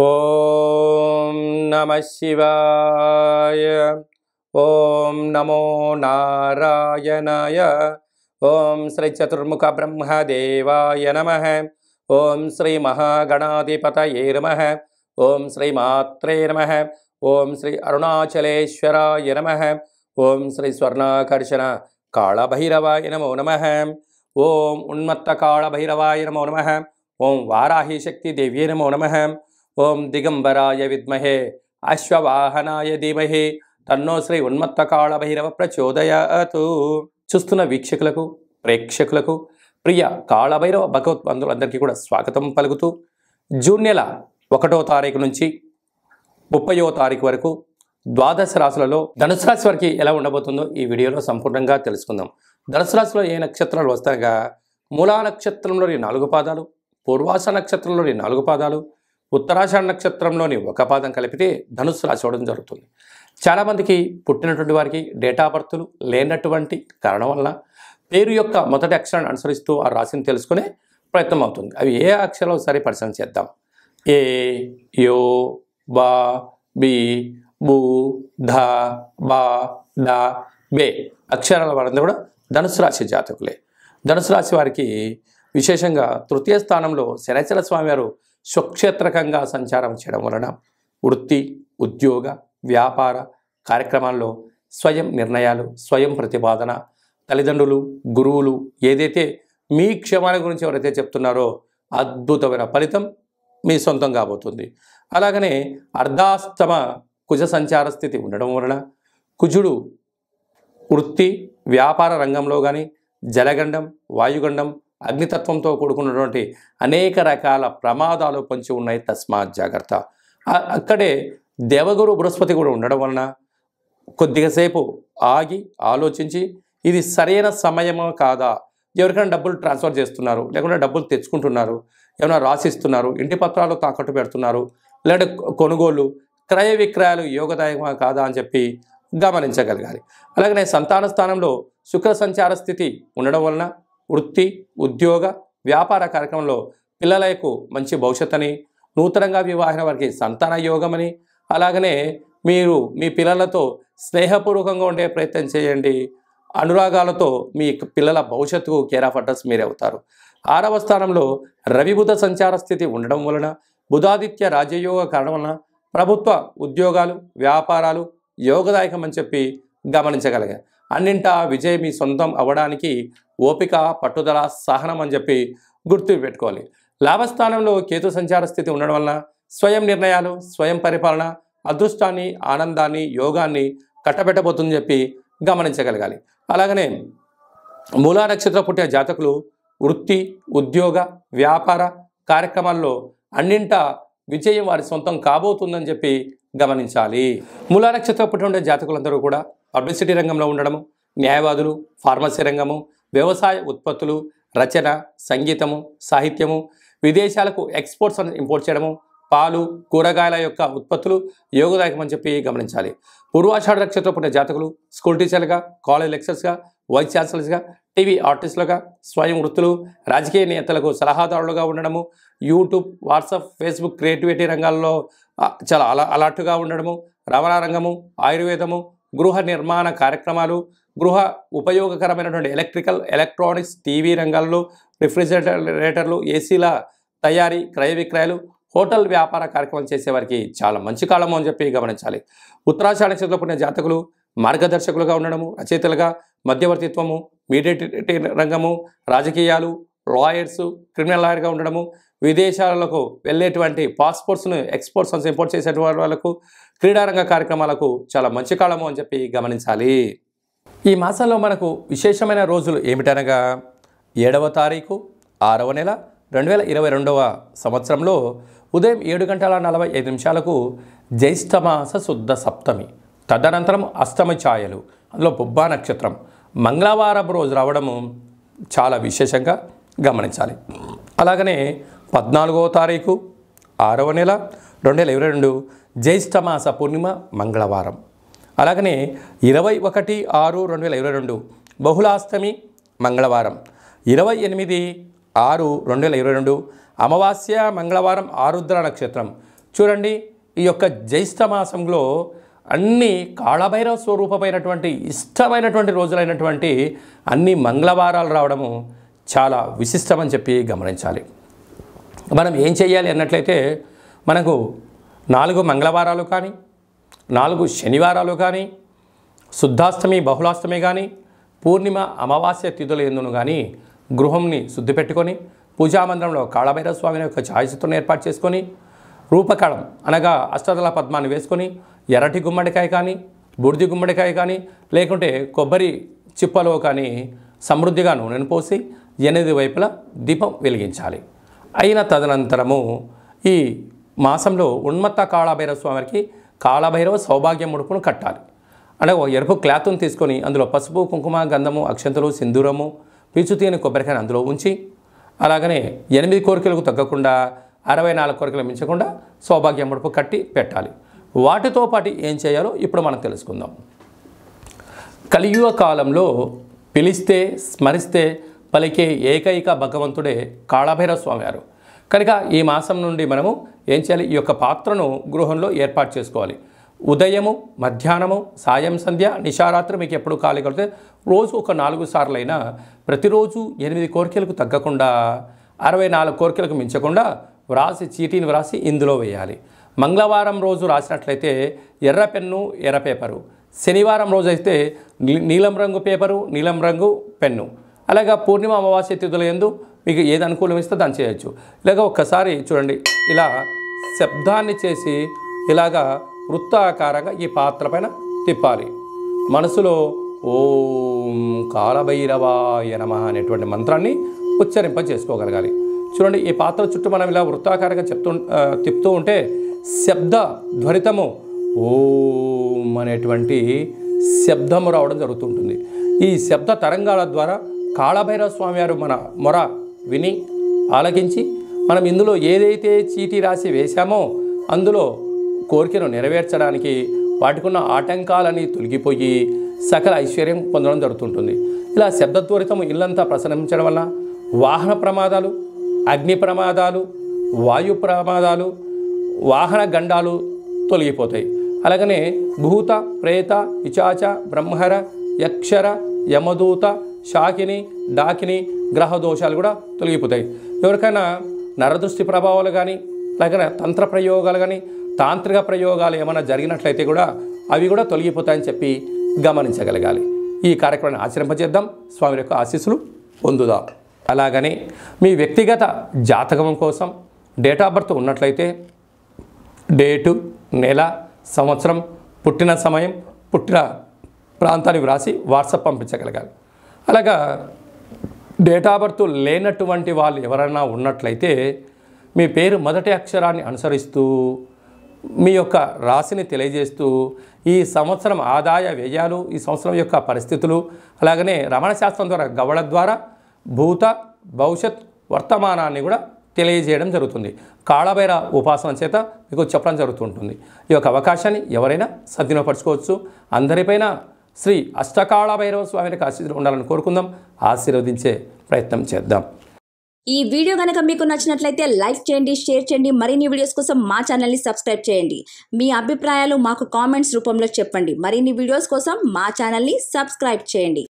ॐ नमः शिवाय ॐ नमो नारायणाय ॐ श्रीचतुर्मुखब्रह्मदेवाय नमः ॐ श्रीमहागणाधिपतये नमः ॐ श्रीमात्रे नमः ॐ श्री अरुणाचलेश्वराय नमः ॐ श्री स्वर्णाकर्षण काळभैरवाय नमो नमः ॐ उन्मत्तकाळभैरवाय नमो नमः ॐ वाराहिशक्तिदेव्यै नमो नमः ఓం దిగంబరాయ విద్మహే అశ్వవాహనాయ ధీమహే తన్నో శ్రీ ఉన్మత్త కాళభైరవ ప్రచోదయతు చూస్తున్న వీక్షకులకు ప్రేక్షకులకు ప్రియ కాళభైరవ భగవత్ బంధువులందరికీ కూడా స్వాగతం పలుకుతూ జూన్ నెల ఒకటో తారీఖు నుంచి ముప్పయో తారీఖు వరకు ద్వాదశ రాశులలో ధనుసు రాశి వరకు ఎలా ఉండబోతుందో ఈ వీడియోలో సంపూర్ణంగా తెలుసుకుందాం ధనుసు రాశిలో ఏ నక్షత్రాలు వస్తాయగా మూలా నక్షత్రంలోని నాలుగు పాదాలు పూర్వాస నక్షత్రంలోని నాలుగు పాదాలు ఉత్తరాషాఢ నక్షత్రంలోని ఒక పాదం కలిపితే ధనుస్సు రాశి ఇవ్వడం జరుగుతుంది చాలామందికి పుట్టినటువంటి వారికి డేటా బర్త్లు లేనటువంటి కారణం వలన పేరు యొక్క మొదటి అక్షరాన్ని అనుసరిస్తూ ఆ రాశిని తెలుసుకునే ప్రయత్నం అవుతుంది అవి ఏ అక్షరాలు ఒకసారి పరిశీలన చేద్దాం ఏ యో బా బి బూ ధ బా ద బే అక్షరాల వారందరూ కూడా ధనుసు రాశి జాతకులే ధనుసు రాశి వారికి విశేషంగా తృతీయ స్థానంలో శనైచల స్వామివారు స్వక్షేత్రకంగా సంచారం చేయడం వలన వృత్తి ఉద్యోగ వ్యాపార కార్యక్రమాల్లో స్వయం నిర్ణయాలు స్వయం ప్రతిపాదన తల్లిదండ్రులు గురువులు ఏదైతే మీ క్షేమాల గురించి ఎవరైతే చెప్తున్నారో అద్భుతమైన ఫలితం మీ సొంతం కాబోతుంది అలాగనే అర్ధాస్తమ కుజ సంచార స్థితి ఉండడం వలన కుజుడు వృత్తి వ్యాపార రంగంలో కానీ జలగండం వాయుగండం అగ్నితత్వంతో కూడుకున్నటువంటి అనేక రకాల ప్రమాదాలు పొంచి ఉన్నాయి తస్మాత్ జాగ్రత్త అక్కడే దేవగురు బృహస్పతి కూడా ఉండడం వలన కొద్దిగాసేపు ఆగి ఆలోచించి ఇది సరైన సమయమా కాదా ఎవరికైనా డబ్బులు ట్రాన్స్ఫర్ చేస్తున్నారు లేకుంటే డబ్బులు తెచ్చుకుంటున్నారు ఏమైనా రాసిస్తున్నారు ఇంటి పత్రాలు తాకట్టు పెడుతున్నారు లేదంటే కొనుగోలు క్రయ విక్రయాలు యోగదాయకమా కాదా అని చెప్పి గమనించగలగాలి అలాగనే సంతాన స్థానంలో శుక్ర సంచార స్థితి ఉండడం వలన వృత్తి ఉద్యోగ వ్యాపార కార్యక్రమంలో పిల్లలకు మంచి భవిష్యత్తని నూతనంగా వివాహన వారికి సంతాన యోగమని అలాగనే మీరు మీ పిల్లలతో స్నేహపూర్వకంగా ఉండే ప్రయత్నం చేయండి అనురాగాలతో మీ పిల్లల భవిష్యత్తుకు కేర్ ఆఫ్ అడ్రస్ మీరే అవుతారు ఆరవ స్థానంలో రవిబుధ సంచార స్థితి ఉండడం వలన బుధాదిత్య రాజయోగ కారణం వలన ప్రభుత్వ ఉద్యోగాలు వ్యాపారాలు యోగదాయకం అని చెప్పి గమనించగలిగా అన్నింట విజయం మీ సొంతం అవ్వడానికి ఓపిక పట్టుదల సహనం అని చెప్పి గుర్తు పెట్టుకోవాలి లాభస్థానంలో కేతు సంచార స్థితి ఉండడం వలన స్వయం నిర్ణయాలు స్వయం పరిపాలన అదృష్టాన్ని ఆనందాన్ని యోగాన్ని కట్టబెట్టబోతుందని చెప్పి గమనించగలగాలి అలాగనే మూలా నక్షత్రం పుట్టిన జాతకులు వృత్తి ఉద్యోగ వ్యాపార కార్యక్రమాల్లో అన్నింట విజయం వారి సొంతం కాబోతుందని చెప్పి గమనించాలి మూలా నక్షత్రం పుట్టి ఉండే జాతకులందరూ కూడా పబ్లిసిటీ రంగంలో ఉండడము న్యాయవాదులు ఫార్మసీ రంగము వ్యవసాయ ఉత్పత్తులు రచన సంగీతము సాహిత్యము విదేశాలకు ఎక్స్పోర్ట్స్ ఇంపోర్ట్ చేయడము పాలు కూరగాయల యొక్క ఉత్పత్తులు యోగదాయకమని చెప్పి గమనించాలి పూర్వాషాఢ నక్షత్రం పుట్టిన జాతకులు స్కూల్ టీచర్లుగా కాలేజ్ లెక్చర్స్గా వైస్ ఛాన్సలర్స్గా టీవీ ఆర్టిస్టులుగా స్వయం వృత్తులు రాజకీయ నేతలకు సలహాదారులుగా ఉండడము యూట్యూబ్ వాట్సాప్ ఫేస్బుక్ క్రియేటివిటీ రంగాల్లో చాలా అలా అలర్ట్గా ఉండడము రవాణా రంగము ఆయుర్వేదము గృహ నిర్మాణ కార్యక్రమాలు గృహ ఉపయోగకరమైనటువంటి ఎలక్ట్రికల్ ఎలక్ట్రానిక్స్ టీవీ రంగాల్లో రిఫ్రిజిరేటర్లు ఏసీల తయారీ క్రయ విక్రయాలు హోటల్ వ్యాపార కార్యక్రమం చేసేవారికి చాలా మంచి కాలము అని చెప్పి గమనించాలి ఉత్తరాషాఢ నక్షత్రంలో పుట్టిన జాతకులు మార్గదర్శకులుగా ఉండడము రచయితలుగా మధ్యవర్తిత్వము మీడియేటరీ రంగము రాజకీయాలు లాయర్సు క్రిమినల్ లాయర్గా ఉండడము విదేశాలకు వెళ్ళేటువంటి పాస్పోర్ట్స్ను ఎక్స్పోర్ట్స్ నుంచి ఇంపోర్ట్ చేసేటువంటి వాళ్ళకు క్రీడారంగ కార్యక్రమాలకు చాలా మంచి కాలము అని చెప్పి గమనించాలి ఈ మాసంలో మనకు విశేషమైన రోజులు ఏమిటనగా ఏడవ తారీఖు ఆరవ నెల రెండు వేల ఇరవై రెండవ సంవత్సరంలో ఉదయం ఏడు గంటల నలభై ఐదు నిమిషాలకు జ్యేష్ఠమాస శుద్ధ సప్తమి తదనంతరం అష్టమి ఛాయలు అందులో బొబ్బా నక్షత్రం మంగళవారం రోజు రావడము చాలా విశేషంగా గమనించాలి అలాగనే పద్నాలుగవ తారీఖు ఆరవ నెల రెండు వేల ఇరవై రెండు జ్యేష్ఠమాస పూర్ణిమ మంగళవారం అలాగనే ఇరవై ఒకటి ఆరు రెండు వేల ఇరవై రెండు బహుళాష్టమి మంగళవారం ఇరవై ఎనిమిది ఆరు రెండు వేల ఇరవై రెండు అమావాస్య మంగళవారం ఆరుద్ర నక్షత్రం చూడండి ఈ యొక్క జ్యేష్ఠమాసంలో అన్ని కాళభైరవ స్వరూపమైనటువంటి ఇష్టమైనటువంటి రోజులైనటువంటి అన్ని మంగళవారాలు రావడము చాలా విశిష్టమని చెప్పి గమనించాలి మనం ఏం చేయాలి అన్నట్లయితే మనకు నాలుగు మంగళవారాలు కానీ నాలుగు శనివారాలు కానీ శుద్ధాష్టమి బహుళాష్టమి కానీ పూర్ణిమ అమావాస్య తిథుల ఎందును కానీ గృహంని శుద్ధి పెట్టుకొని పూజామందిరంలో కాళభైరవ స్వామిని యొక్క ఛాయచిత్రం ఏర్పాటు చేసుకొని రూపకాళం అనగా అష్టదళ పద్మాన్ని వేసుకొని ఎర్రటి గుమ్మడికాయ కానీ బూడిది గుమ్మడికాయ కానీ లేకుంటే కొబ్బరి చిప్పలో కానీ సమృద్ధిగా నూనెను పోసి ఎనిమిది వైపులా దీపం వెలిగించాలి అయిన తదనంతరము ఈ మాసంలో ఉన్మత్త కాళభైరవ స్వామికి కాళభైరవ సౌభాగ్య ముడుపును కట్టాలి అంటే ఒక ఎరుపు క్లాత్ను తీసుకొని అందులో పసుపు కుంకుమ గంధము అక్షంతలు సింధూరము పీచుతి అని కొబ్బరికాయ అందులో ఉంచి అలాగనే ఎనిమిది కోరికలకు తగ్గకుండా అరవై నాలుగు కోరికలు మించకుండా సౌభాగ్య ముడుపు కట్టి పెట్టాలి వాటితో పాటు ఏం చేయాలో ఇప్పుడు మనం తెలుసుకుందాం కలియుగ కాలంలో పిలిస్తే స్మరిస్తే పలికే ఏకైక భగవంతుడే కాళభైరవ స్వామివారు కనుక ఈ మాసం నుండి మనము ఏం చేయాలి ఈ యొక్క పాత్రను గృహంలో ఏర్పాటు చేసుకోవాలి ఉదయము మధ్యాహ్నము సాయం సంధ్య నిశారాత్రి మీకు ఎప్పుడు ఖాళీ కలిగితే రోజు ఒక నాలుగు సార్లైనా ప్రతిరోజు ఎనిమిది కోరికలకు తగ్గకుండా అరవై నాలుగు కోరికలకు మించకుండా వ్రాసి చీటీని వ్రాసి ఇందులో వేయాలి మంగళవారం రోజు రాసినట్లయితే ఎర్ర పెన్ను ఎర్ర పేపరు శనివారం రోజు అయితే నీలం రంగు పేపరు నీలం రంగు పెన్ను అలాగే పూర్ణిమ అమావాస్య తిథుల ఎందు మీకు ఏది అనుకూలం ఇస్తే దాన్ని చేయొచ్చు ఇలాగ ఒక్కసారి చూడండి ఇలా శబ్దాన్ని చేసి ఇలాగా వృత్తాకారంగా ఈ పాత్ర పైన తిప్పాలి మనసులో ఓం కాలభైరవాయ నమ అనేటువంటి మంత్రాన్ని ఉచ్చరింప చేసుకోగలగాలి చూడండి ఈ పాత్ర చుట్టూ మనం ఇలా వృత్తాకారంగా చెప్తూ తిప్పుతూ ఉంటే శబ్ద ధ్వరితము ఓం అనేటువంటి శబ్దము రావడం జరుగుతుంటుంది ఈ శబ్ద తరంగాల ద్వారా కాళభైరవ స్వామి వారు మన మొర విని ఆలకించి మనం ఇందులో ఏదైతే చీటీ రాసి వేశామో అందులో కోరికను నెరవేర్చడానికి వాటికున్న ఆటంకాలని తొలగిపోయి సకల ఐశ్వర్యం పొందడం జరుగుతుంటుంది ఇలా శబ్దత్వరితం ఇల్లంతా ప్రసరించడం వల్ల వాహన ప్రమాదాలు అగ్ని ప్రమాదాలు వాయు ప్రమాదాలు వాహన గండాలు తొలగిపోతాయి అలాగనే భూత ప్రేత విచాచ బ్రహ్మర యక్షర యమదూత షాకిని డాకిని గ్రహ దోషాలు కూడా తొలగిపోతాయి ఎవరికైనా నరదృష్టి ప్రభావాలు కానీ లేకపోతే తంత్ర ప్రయోగాలు కానీ తాంత్రిక ప్రయోగాలు ఏమైనా జరిగినట్లయితే కూడా అవి కూడా తొలగిపోతాయని చెప్పి గమనించగలగాలి ఈ కార్యక్రమాన్ని ఆచరింపజేద్దాం స్వామి యొక్క ఆశీస్సులు పొందుదాం అలాగనే మీ వ్యక్తిగత జాతకం కోసం డేట్ ఆఫ్ బర్త్ ఉన్నట్లయితే డేటు నెల సంవత్సరం పుట్టిన సమయం పుట్టిన ప్రాంతాన్ని వ్రాసి వాట్సాప్ పంపించగలగాలి అలాగా డేట్ ఆఫ్ బర్త్ లేనటువంటి వాళ్ళు ఎవరైనా ఉన్నట్లయితే మీ పేరు మొదటి అక్షరాన్ని అనుసరిస్తూ మీ యొక్క రాశిని తెలియజేస్తూ ఈ సంవత్సరం ఆదాయ వ్యయాలు ఈ సంవత్సరం యొక్క పరిస్థితులు అలాగనే రమణ శాస్త్రం ద్వారా గవళ ద్వారా భూత భవిష్యత్ వర్తమానాన్ని కూడా తెలియజేయడం జరుగుతుంది కాళభైర ఉపాసన చేత మీకు చెప్పడం జరుగుతుంటుంది ఈ యొక్క అవకాశాన్ని ఎవరైనా సద్వినపరచుకోవచ్చు అందరిపైన శ్రీ అష్టకాళ భైరవ స్వామిని ఆశీర్వదం ఉండాలని కోరుకుందాం ఆశీర్వదించే ప్రయత్నం చేద్దాం ఈ వీడియో కనుక మీకు నచ్చినట్లయితే లైక్ చేయండి షేర్ చేయండి మరిన్ని వీడియోస్ కోసం మా ఛానల్ని సబ్స్క్రైబ్ చేయండి మీ అభిప్రాయాలు మాకు కామెంట్స్ రూపంలో చెప్పండి మరిన్ని వీడియోస్ కోసం మా ఛానల్ని సబ్స్క్రైబ్ చేయండి